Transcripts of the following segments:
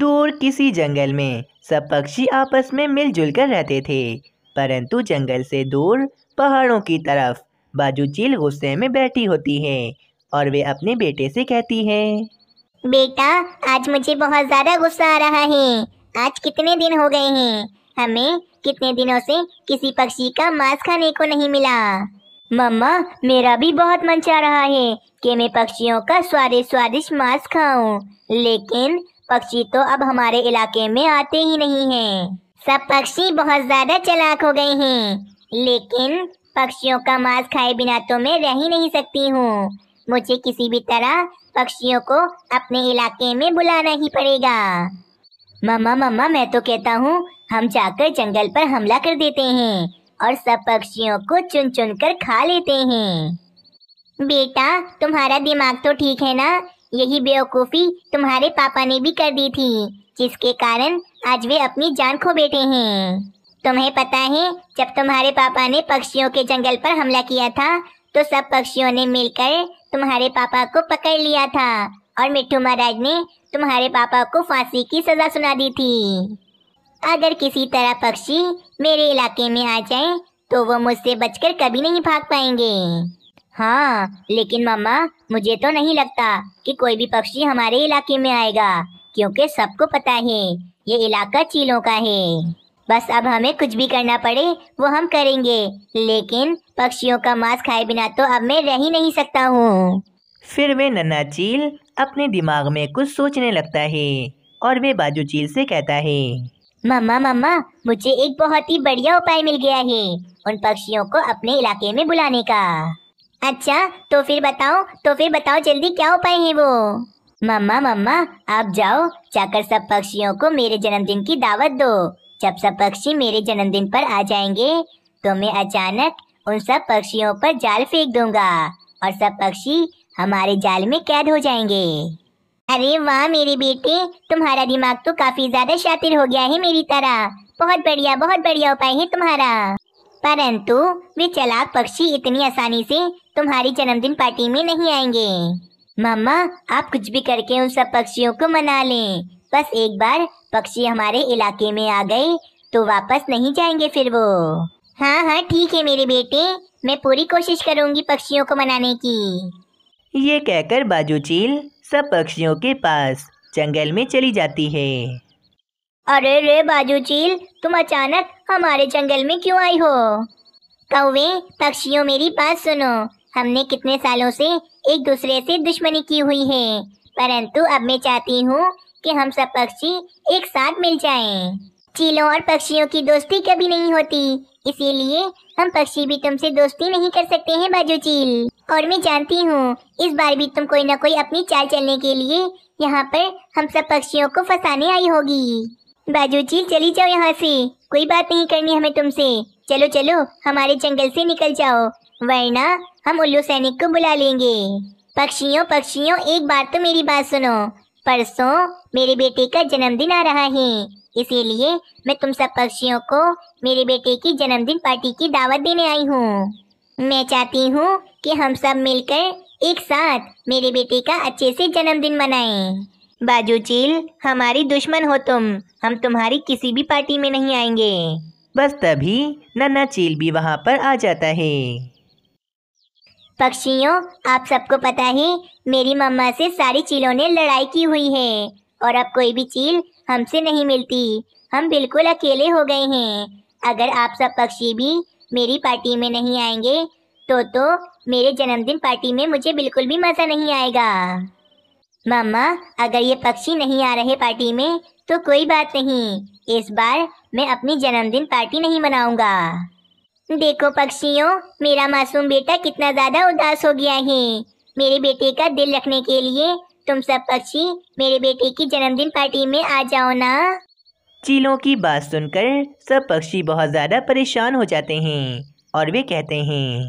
दूर किसी जंगल में सब पक्षी आपस में मिलजुल कर रहते थे परंतु जंगल से दूर पहाड़ों की तरफ बाजू चील गुस्से में बैठी होती है और वे अपने बेटे से कहती है बेटा आज मुझे बहुत ज्यादा गुस्सा आ रहा है आज कितने दिन हो गए हैं हमें कितने दिनों से किसी पक्षी का मांस खाने को नहीं मिला मम्मा मेरा भी बहुत मन चाह रहा है कि मैं पक्षियों का स्वादिष्ट स्वादिष्ट मांस खाऊं लेकिन पक्षी तो अब हमारे इलाके में आते ही नहीं हैं। सब पक्षी बहुत ज्यादा चलाक हो गए हैं लेकिन पक्षियों का मांस खाए बिना तो मैं रह ही नहीं सकती हूँ मुझे किसी भी तरह पक्षियों को अपने इलाके में बुलाना ही पड़ेगा मम्मा मम्मा मैं तो कहता हूँ हम जाकर जंगल पर हमला कर देते हैं और सब पक्षियों को चुन चुन कर खा लेते हैं बेटा तुम्हारा दिमाग तो ठीक है ना यही बेवकूफ़ी तुम्हारे पापा ने भी कर दी थी जिसके कारण आज वे अपनी जान खो बैठे हैं तुम्हें पता है जब तुम्हारे पापा ने पक्षियों के जंगल पर हमला किया था तो सब पक्षियों ने मिलकर तुम्हारे पापा को पकड़ लिया था और मिट्टू महाराज ने तुम्हारे पापा को फांसी की सजा सुना दी थी अगर किसी तरह पक्षी मेरे इलाके में आ जाए तो वो मुझसे बचकर कभी नहीं भाग पाएंगे हाँ लेकिन मम्मा मुझे तो नहीं लगता कि कोई भी पक्षी हमारे इलाके में आएगा क्योंकि सबको पता है ये इलाका चीलों का है बस अब हमें कुछ भी करना पड़े वो हम करेंगे लेकिन पक्षियों का मांस खाए बिना तो अब मैं रह ही नहीं सकता हूँ फिर वे नन्ना चील अपने दिमाग में कुछ सोचने लगता है और वे बाजू चील से कहता है मम्मा मम्मा मुझे एक बहुत ही बढ़िया उपाय मिल गया है उन पक्षियों को अपने इलाके में बुलाने का अच्छा तो फिर बताओ तो फिर बताओ जल्दी क्या उपाय है वो मम्मा मम्मा आप जाओ जाकर सब पक्षियों को मेरे जन्मदिन की दावत दो जब सब पक्षी मेरे जन्मदिन पर आ जाएंगे तो मैं अचानक उन सब पक्षियों पर जाल फेंक दूंगा और सब पक्षी हमारे जाल में कैद हो जाएंगे अरे वाह मेरे बेटे तुम्हारा दिमाग तो काफी ज्यादा शातिर हो गया है मेरी तरह बहुत बढ़िया बहुत बढ़िया उपाय है तुम्हारा परंतु वे चलाक पक्षी इतनी आसानी से तुम्हारी जन्मदिन पार्टी में नहीं आएंगे मम्मा आप कुछ भी करके उन सब पक्षियों को मना लें बस एक बार पक्षी हमारे इलाके में आ गए तो वापस नहीं जाएंगे फिर वो हाँ हाँ ठीक है मेरे बेटे मैं पूरी कोशिश करूँगी पक्षियों को मनाने की ये कहकर बाजू चील सब पक्षियों के पास जंगल में चली जाती है अरे रे बाजू चील तुम अचानक हमारे जंगल में क्यों आई हो कौवे पक्षियों मेरी बात सुनो हमने कितने सालों से एक दूसरे से दुश्मनी की हुई है परंतु अब मैं चाहती हूँ कि हम सब पक्षी एक साथ मिल जाएं। चीलों और पक्षियों की दोस्ती कभी नहीं होती इसीलिए हम पक्षी भी तुमसे दोस्ती नहीं कर सकते हैं बाजू चील और मैं जानती हूँ इस बार भी तुम कोई ना कोई अपनी चाल चलने के लिए यहाँ पर हम सब पक्षियों को फंसाने आई होगी बाजू चील चली जाओ यहाँ से कोई बात नहीं करनी हमें तुमसे चलो चलो हमारे जंगल से निकल जाओ वरना हम उल्लू सैनिक को बुला लेंगे पक्षियों पक्षियों एक बार तो मेरी बात सुनो परसों मेरे बेटे का जन्मदिन आ रहा है इसीलिए मैं तुम सब पक्षियों को मेरे बेटे की जन्मदिन पार्टी की दावत देने आई हूँ मैं चाहती हूँ कि हम सब मिलकर एक साथ मेरे बेटे का अच्छे से जन्मदिन मनाएं। बाजू चील हमारी दुश्मन हो तुम हम तुम्हारी किसी भी पार्टी में नहीं आएंगे बस तभी नन्ना चील भी वहाँ पर आ जाता है पक्षियों आप सबको पता है मेरी मम्मा से सारी चीलों ने लड़ाई की हुई है और अब कोई भी चील हमसे नहीं मिलती हम बिल्कुल अकेले हो गए हैं अगर आप सब पक्षी भी मेरी पार्टी में नहीं आएंगे तो तो मेरे जन्मदिन पार्टी में मुझे बिल्कुल भी मज़ा नहीं आएगा मम्मा अगर ये पक्षी नहीं आ रहे पार्टी में तो कोई बात नहीं इस बार मैं अपनी जन्मदिन पार्टी नहीं मनाऊंगा देखो पक्षियों मेरा मासूम बेटा कितना ज्यादा उदास हो गया है मेरे बेटे का दिल रखने के लिए तुम सब पक्षी मेरे बेटे की जन्मदिन पार्टी में आ जाओ ना चीलों की बात सुनकर सब पक्षी बहुत ज्यादा परेशान हो जाते हैं और वे कहते हैं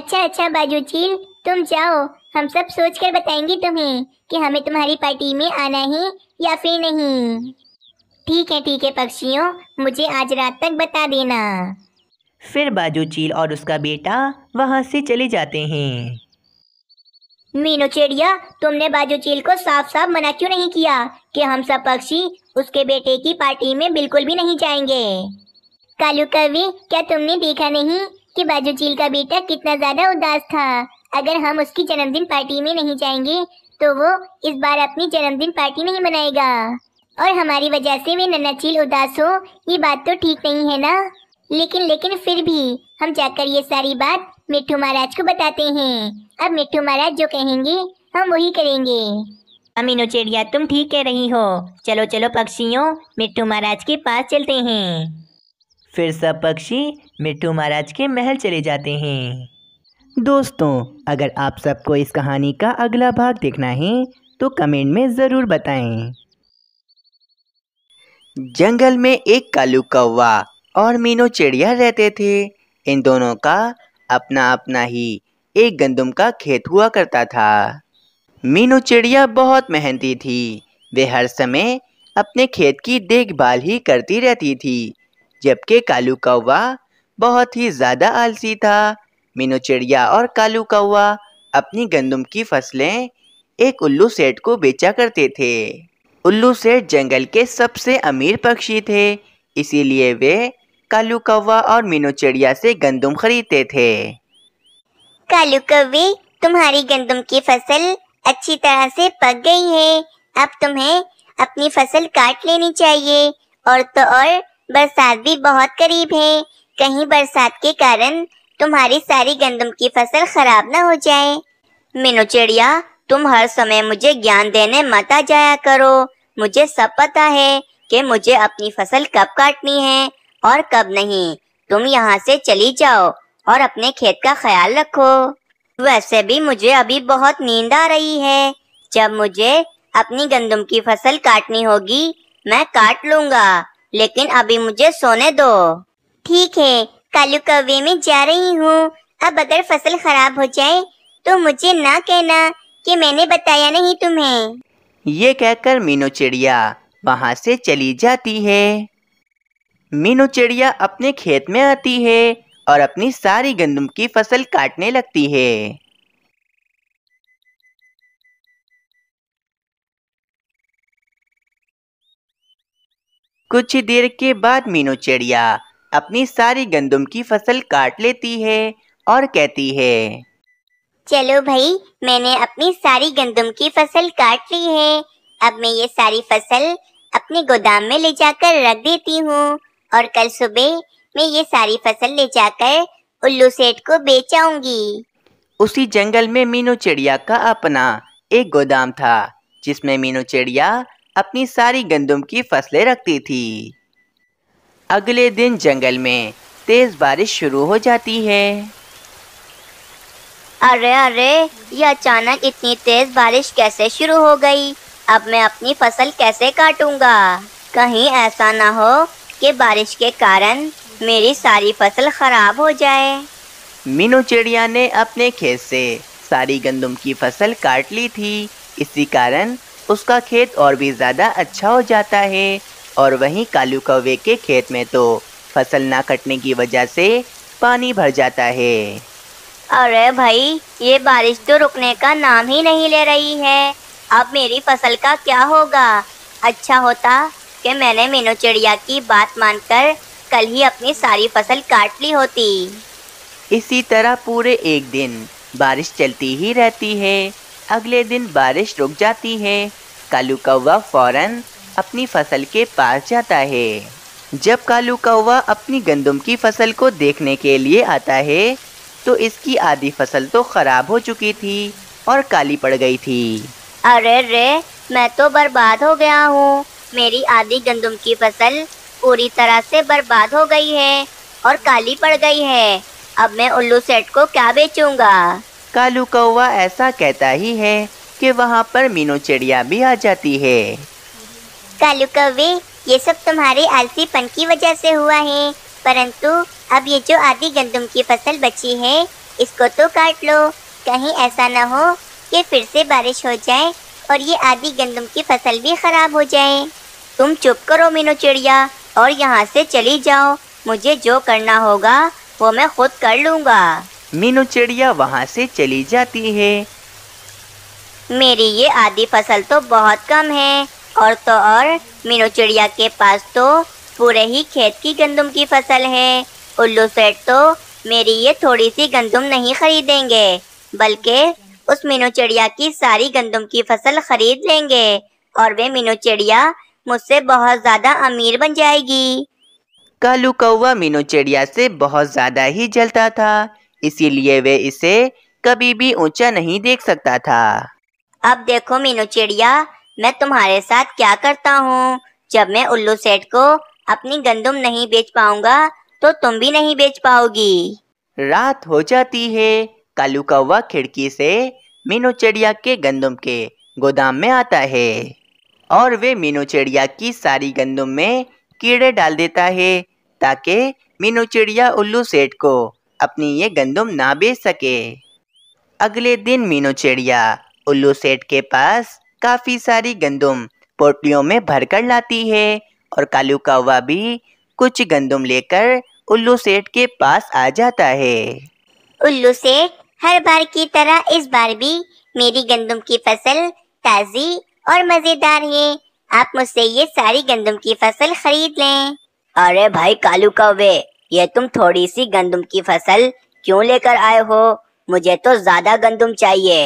अच्छा अच्छा बाजू चील तुम जाओ हम सब सोच कर बताएंगे तुम्हें कि हमें तुम्हारी पार्टी में आना है या फिर नहीं ठीक है ठीक है पक्षियों मुझे आज रात तक बता देना फिर बाजू चील और उसका बेटा वहाँ से चले जाते हैं मीनू चिड़िया तुमने बाजू चील को साफ साफ मना क्यों नहीं किया कि हम सब पक्षी उसके बेटे की पार्टी में बिल्कुल भी नहीं जाएंगे कालू कवि क्या तुमने देखा नहीं कि बाजू चील का बेटा कितना ज्यादा उदास था अगर हम उसकी जन्मदिन पार्टी में नहीं जाएंगे तो वो इस बार अपनी जन्मदिन पार्टी नहीं मनाएगा और हमारी वजह से वे नन्ना चील उदास हो ये बात तो ठीक नहीं है ना लेकिन लेकिन फिर भी हम जाकर ये सारी बात मिट्टू महाराज को बताते हैं अब मिट्टू महाराज जो कहेंगे हम वही करेंगे अमीनो चिड़िया तुम ठीक कह रही हो चलो चलो पक्षियों मिट्टू महाराज के पास चलते हैं फिर सब पक्षी मिट्टू महाराज के महल चले जाते हैं दोस्तों अगर आप सबको इस कहानी का अगला भाग देखना है तो कमेंट में ज़रूर बताएं जंगल में एक कालू कौवा और मीनू चिड़िया रहते थे इन दोनों का अपना अपना ही एक गंदम का खेत हुआ करता था मीनू चिड़िया बहुत मेहनती थी वे हर समय अपने खेत की देखभाल ही करती रहती थी जबकि कालू कौवा बहुत ही ज़्यादा आलसी था मीनू चिड़िया और कालू कौवा अपनी गंदम की फसलें एक उल्लू सेठ को बेचा करते थे उल्लू सेठ जंगल के सबसे अमीर पक्षी थे इसीलिए वे कालू कौवा और मीनू चिड़िया से गंदम खरीदते थे कालू कौवे तुम्हारी गंदुम की फसल अच्छी तरह से पक गई है अब तुम्हें अपनी फसल काट लेनी चाहिए और तो और बरसात भी बहुत करीब है कहीं बरसात के कारण तुम्हारी सारी गंदम की फसल खराब ना हो जाए मीनू चिड़िया तुम हर समय मुझे ज्ञान देने मत आ जाया करो मुझे सब पता है कि मुझे अपनी फसल कब काटनी है और कब नहीं तुम यहाँ से चली जाओ और अपने खेत का ख्याल रखो वैसे भी मुझे अभी बहुत नींद आ रही है जब मुझे अपनी गंदम की फसल काटनी होगी मैं काट लूंगा लेकिन अभी मुझे सोने दो ठीक है कालू कव्वे में जा रही हूँ अब अगर फसल खराब हो जाए तो मुझे ना कहना कि मैंने बताया नहीं तुम्हें ये कहकर मीनू चिड़िया वहाँ से चली जाती है मीनू चिड़िया अपने खेत में आती है और अपनी सारी गंदम की फसल काटने लगती है कुछ ही देर के बाद मीनू चिड़िया अपनी सारी गंदम की फसल काट लेती है और कहती है चलो भाई मैंने अपनी सारी गंदम की फसल काट ली है अब मैं ये सारी फसल अपने गोदाम में ले जाकर रख देती हूँ और कल सुबह मैं ये सारी फसल ले जाकर उल्लू सेठ को बेचाऊंगी उसी जंगल में मीनू चिड़िया का अपना एक गोदाम था जिसमें मीनू चिड़िया अपनी सारी गंदम की फसलें रखती थी अगले दिन जंगल में तेज बारिश शुरू हो जाती है अरे अरे ये अचानक इतनी तेज बारिश कैसे शुरू हो गई अब मैं अपनी फसल कैसे काटूंगा कहीं ऐसा ना हो कि बारिश के कारण मेरी सारी फसल खराब हो जाए मीनू चिड़िया ने अपने खेत से सारी गंदम की फसल काट ली थी इसी कारण उसका खेत और भी ज़्यादा अच्छा हो जाता है और वहीं कालू कौवे के खेत में तो फसल ना कटने की वजह से पानी भर जाता है अरे भाई ये बारिश तो रुकने का नाम ही नहीं ले रही है अब मेरी फसल का क्या होगा अच्छा होता के मैंने मीनू चिड़िया की बात मानकर कल ही अपनी सारी फसल काट ली होती इसी तरह पूरे एक दिन बारिश चलती ही रहती है अगले दिन बारिश रुक जाती है कालू कौवा फौरन अपनी फसल के पास जाता है जब कालू कौवा अपनी गंदम की फसल को देखने के लिए आता है तो इसकी आधी फसल तो खराब हो चुकी थी और काली पड़ गई थी अरे रे मैं तो बर्बाद हो गया हूँ मेरी आधी गंदम की फसल पूरी तरह से बर्बाद हो गई है और काली पड़ गई है अब मैं उल्लू सेठ को क्या बेचूंगा कालू कौवा ऐसा कहता ही है कि वहाँ पर मीनू चिड़िया भी आ जाती है कालू कौवे ये सब तुम्हारे आलसी पन की वजह से हुआ है परंतु अब ये जो आधी गंदम की फसल बची है इसको तो काट लो कहीं ऐसा ना हो कि फिर से बारिश हो जाए और ये आधी गंदम की फसल भी खराब हो जाए तुम चुप करो मीनू चिड़िया और यहाँ से चली जाओ मुझे जो करना होगा वो मैं खुद कर लूँगा मीनू चिड़िया वहाँ से चली जाती है मेरी ये आधी फसल तो बहुत कम है और तो और मीनू चिड़िया के पास तो पूरे ही खेत की गंदम की फसल है उल्लू सेठ तो मेरी ये थोड़ी सी गंदम नहीं खरीदेंगे बल्कि उस मीनू चिड़िया की सारी गंदम की फसल खरीद लेंगे और वे मीनू चिड़िया मुझसे बहुत ज्यादा अमीर बन जाएगी कालू कौवा मीनू चिड़िया से बहुत ज्यादा ही जलता था इसीलिए वे इसे कभी भी ऊंचा नहीं देख सकता था अब देखो मीनू चिड़िया मैं तुम्हारे साथ क्या करता हूँ जब मैं उल्लू सेठ को अपनी गंदुम नहीं बेच पाऊंगा तो तुम भी नहीं बेच पाओगी रात हो जाती है कालू कौवा खिड़की से मीनू चिड़िया के गंदुम के गोदाम में आता है और वे मीनू चिड़िया की सारी गंदम में कीड़े डाल देता है ताकि मीनू चिड़िया उल्लू सेठ को अपनी ये गंदम ना बेच सके अगले दिन मीनू चिड़िया उल्लू सेठ के पास काफ़ी सारी गंदम पोटलियों में भरकर लाती है और कालू कौवा भी कुछ गंदम लेकर उल्लू सेठ के पास आ जाता है उल्लू सेठ हर बार की तरह इस बार भी मेरी गंदम की फसल ताज़ी और मजेदार है आप मुझसे ये सारी गंदम की फसल खरीद लें अरे भाई कालू कौवे ये तुम थोड़ी सी गंदम की फसल क्यों लेकर आए हो मुझे तो ज्यादा गंदम चाहिए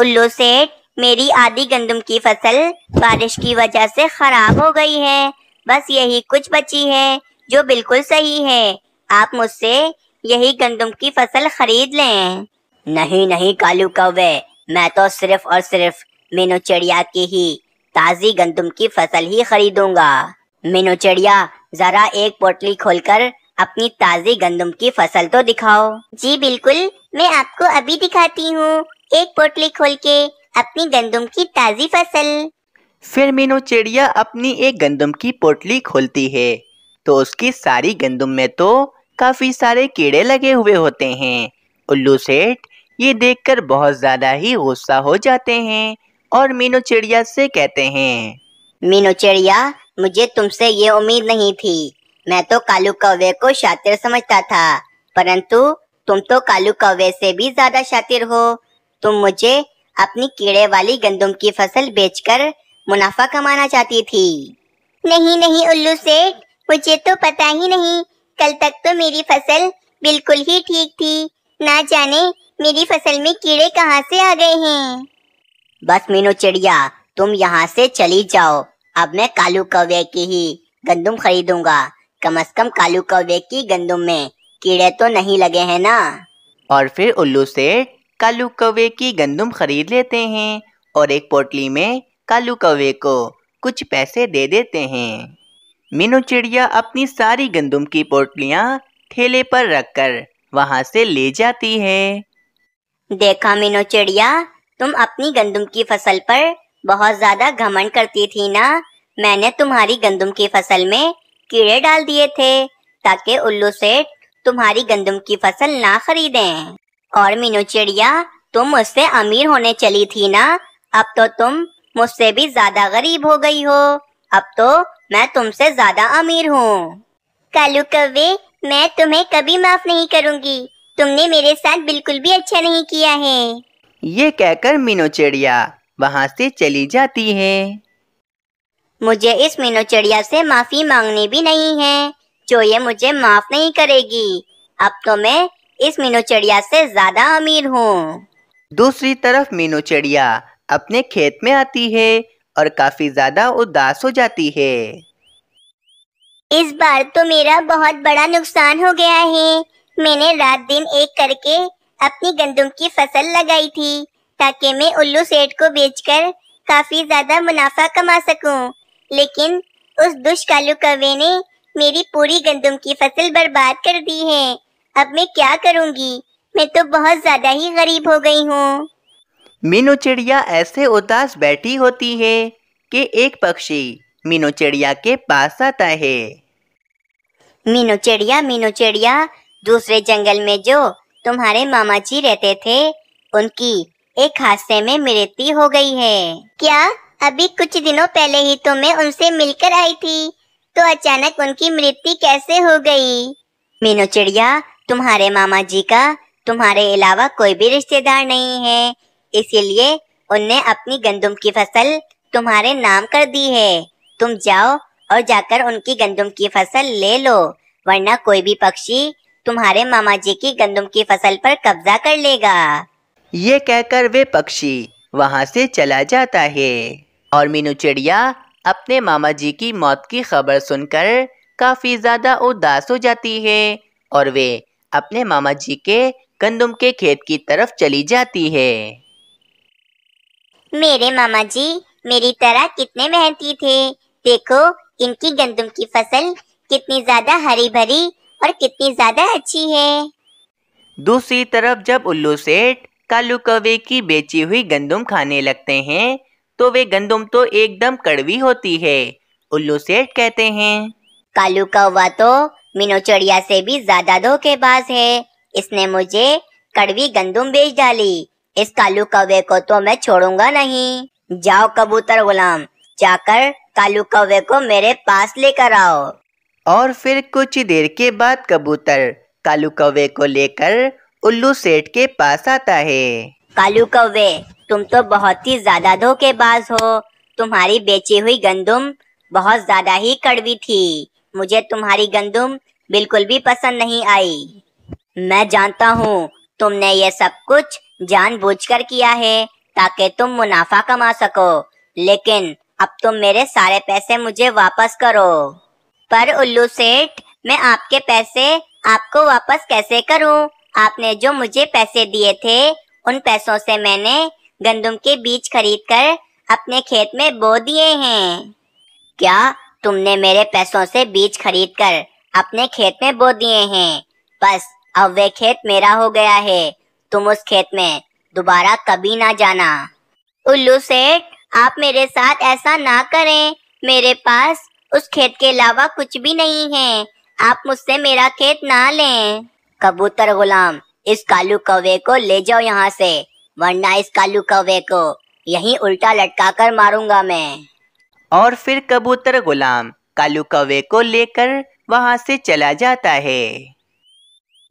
उल्लू सेठ मेरी आधी गंदम की फसल बारिश की वजह से खराब हो गई है बस यही कुछ बची है जो बिल्कुल सही है आप मुझसे यही गंदम की फसल खरीद लें नहीं नहीं कालू कौवे मैं तो सिर्फ और सिर्फ चिड़िया की ही ताजी गंदम की फसल ही खरीदूंगा चिड़िया जरा एक पोटली खोलकर अपनी ताजी गंदम की फसल तो दिखाओ जी बिल्कुल मैं आपको अभी दिखाती हूँ एक पोटली खोल के अपनी गंदम की ताजी फसल फिर मीनू चिड़िया अपनी एक गंदम की पोटली खोलती है तो उसकी सारी गंदम में तो काफी सारे कीड़े लगे हुए होते हैं उल्लू सेठ ये देखकर बहुत ज्यादा ही गुस्सा हो जाते हैं और मीनू चिड़िया से कहते हैं मीनू चिड़िया मुझे तुमसे ये उम्मीद नहीं थी मैं तो कालू कौवे को शातिर समझता था परंतु तुम तो कालू कौवे से भी ज्यादा शातिर हो तुम मुझे अपनी कीड़े वाली गंदुम की फसल बेचकर मुनाफा कमाना चाहती थी नहीं नहीं उल्लू सेठ मुझे तो पता ही नहीं कल तक तो मेरी फसल बिल्कुल ही ठीक थी ना जाने मेरी फसल में कीड़े कहाँ से आ गए हैं बस मीनू चिड़िया तुम यहाँ से चली जाओ अब मैं कालू कौवे की ही गंदुम खरीदूंगा कम अज कम कालू कौवे की गंदुम में कीड़े तो नहीं लगे हैं ना और फिर उल्लू से कालू कौवे की गंदुम खरीद लेते हैं और एक पोटली में कालू कौवे को कुछ पैसे दे देते हैं मीनू चिड़िया अपनी सारी गंदुम की पोटलियाँ ठेले पर रखकर वहाँ से ले जाती है देखा मीनू चिड़िया तुम अपनी गंदम की फसल पर बहुत ज्यादा घमंड करती थी ना मैंने तुम्हारी गंदम की फसल में कीड़े डाल दिए थे ताकि उल्लू सेठ तुम्हारी गंदम की फसल ना खरीदें और मीनू चिड़िया तुम मुझसे अमीर होने चली थी ना अब तो तुम मुझसे भी ज्यादा गरीब हो गई हो अब तो मैं तुमसे ज्यादा अमीर हूँ कालू कवे मैं तुम्हें कभी माफ नहीं करूँगी तुमने मेरे साथ बिल्कुल भी अच्छा नहीं किया है ये कहकर मीनो चिड़िया वहाँ से चली जाती है मुझे इस मीनो चिड़िया से माफी मांगनी भी नहीं है जो ये मुझे माफ नहीं करेगी अब तो मैं इस मीनो चिड़िया से ज्यादा अमीर हूँ दूसरी तरफ मीनो चिड़िया अपने खेत में आती है और काफी ज्यादा उदास हो जाती है इस बार तो मेरा बहुत बड़ा नुकसान हो गया है मैंने रात दिन एक करके अपनी गंदुम की फसल लगाई थी ताकि मैं उल्लू सेठ को बेचकर काफी ज्यादा मुनाफा कमा सकूं। लेकिन उस दुष्ट कालू ने मेरी पूरी गंदुम की फसल बर्बाद कर दी है अब मैं क्या करूंगी मैं तो बहुत ज्यादा ही गरीब हो गई हूँ मीनू चिड़िया ऐसे उदास बैठी होती है कि एक पक्षी मीनू चिड़िया के पास आता है मीनू चिड़िया मीनू चिड़िया दूसरे जंगल में जो तुम्हारे मामा जी रहते थे उनकी एक हादसे में मृत्यु हो गई है क्या अभी कुछ दिनों पहले ही तो मैं उनसे मिलकर आई थी तो अचानक उनकी मृत्यु कैसे हो गई मीनू चिड़िया तुम्हारे मामा जी का तुम्हारे अलावा कोई भी रिश्तेदार नहीं है इसीलिए उनने अपनी गंदम की फसल तुम्हारे नाम कर दी है तुम जाओ और जाकर उनकी गंदम की फसल ले लो वरना कोई भी पक्षी तुम्हारे मामा जी की गंदम की फसल पर कब्जा कर लेगा ये कहकर वे पक्षी वहाँ से चला जाता है और मीनू चिड़िया अपने मामा जी की मौत की खबर सुनकर काफी ज्यादा उदास हो जाती है और वे अपने मामा जी के गंदम के खेत की तरफ चली जाती है मेरे मामा जी मेरी तरह कितने मेहनती थे देखो इनकी गंदम की फसल कितनी ज्यादा हरी भरी और कितनी ज्यादा अच्छी है दूसरी तरफ जब उल्लू सेठ कालू कौवे की बेची हुई गंदुम खाने लगते हैं तो वे गंदुम तो एकदम कड़वी होती है उल्लू सेठ कहते हैं कालू कौवा तो मीनू चिड़िया से भी ज्यादा धोखेबाज है इसने मुझे कड़वी गंदुम बेच डाली इस कालू कौवे को तो मैं छोड़ूंगा नहीं जाओ कबूतर गुलाम जाकर कालू कौवे को मेरे पास लेकर आओ और फिर कुछ देर के बाद कबूतर कालू कौवे को लेकर उल्लू सेठ के पास आता है कालू कौवे तुम तो बहुत ही ज्यादा धोखेबाज हो तुम्हारी बेची हुई गंदुम बहुत ज्यादा ही कड़वी थी मुझे तुम्हारी गंदुम बिल्कुल भी पसंद नहीं आई मैं जानता हूँ तुमने ये सब कुछ जानबूझकर किया है ताकि तुम मुनाफा कमा सको लेकिन अब तुम मेरे सारे पैसे मुझे वापस करो पर उल्लू सेठ मैं आपके पैसे आपको वापस कैसे करूं? आपने जो मुझे पैसे दिए थे उन पैसों से मैंने गंदम के बीज खरीद कर अपने खेत में बो दिए हैं क्या तुमने मेरे पैसों से बीज खरीद कर अपने खेत में बो दिए हैं बस अब वे खेत मेरा हो गया है तुम उस खेत में दोबारा कभी ना जाना उल्लू सेठ आप मेरे साथ ऐसा ना करें मेरे पास उस खेत के अलावा कुछ भी नहीं है आप मुझसे मेरा खेत ना लें कबूतर गुलाम इस कालू कौवे को ले जाओ यहाँ से वरना इस कालू कौवे को यही उल्टा लटका कर मारूंगा मैं और फिर कबूतर गुलाम कालू कौवे को लेकर वहाँ से चला जाता है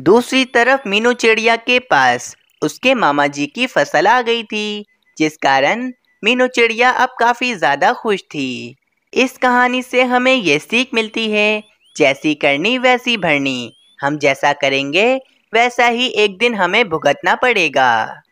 दूसरी तरफ मीनू चिड़िया के पास उसके मामा जी की फसल आ गई थी जिस कारण मीनू चिड़िया अब काफी ज्यादा खुश थी इस कहानी से हमें ये सीख मिलती है जैसी करनी वैसी भरनी हम जैसा करेंगे वैसा ही एक दिन हमें भुगतना पड़ेगा